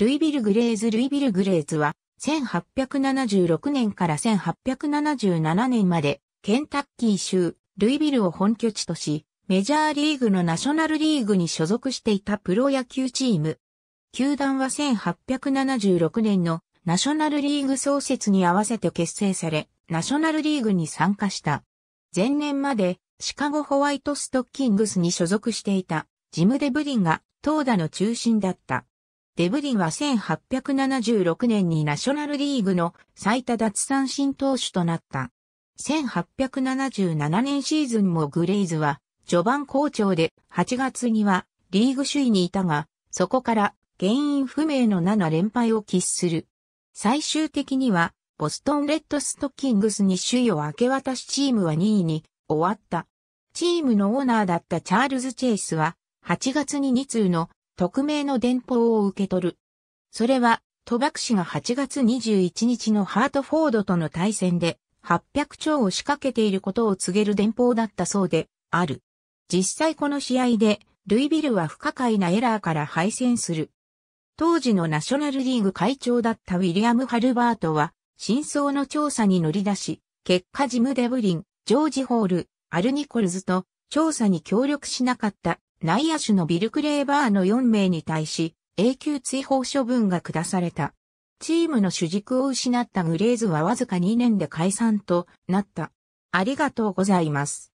ルイビル・グレーズ・ルイビル・グレーズは、1876年から1877年まで、ケンタッキー州、ルイビルを本拠地とし、メジャーリーグのナショナルリーグに所属していたプロ野球チーム。球団は1876年のナショナルリーグ創設に合わせて結成され、ナショナルリーグに参加した。前年までシカゴホワイトストッキングスに所属していたジム・デブリンが投打の中心だった。デブリンは1876年にナショナルリーグの最多奪三振投手となった。1877年シーズンもグレイズは序盤好調で8月にはリーグ首位にいたが、そこから原因不明の7連敗を喫する。最終的にはボストンレッドストッキングスに首位を明け渡しチームは2位に終わった。チームのオーナーだったチャールズ・チェイスは8月に2通の匿名の電報を受け取る。それは、賭博士が8月21日のハートフォードとの対戦で800兆を仕掛けていることを告げる電報だったそうである。実際この試合で、ルイビルは不可解なエラーから敗戦する。当時のナショナルリーグ会長だったウィリアム・ハルバートは、真相の調査に乗り出し、結果ジム・デブリン、ジョージ・ホール、アル・ニコルズと調査に協力しなかった内野手のビルクレーバーの4名に対し、永久追放処分が下された。チームの主軸を失ったグレーズはわずか2年で解散となった。ありがとうございます。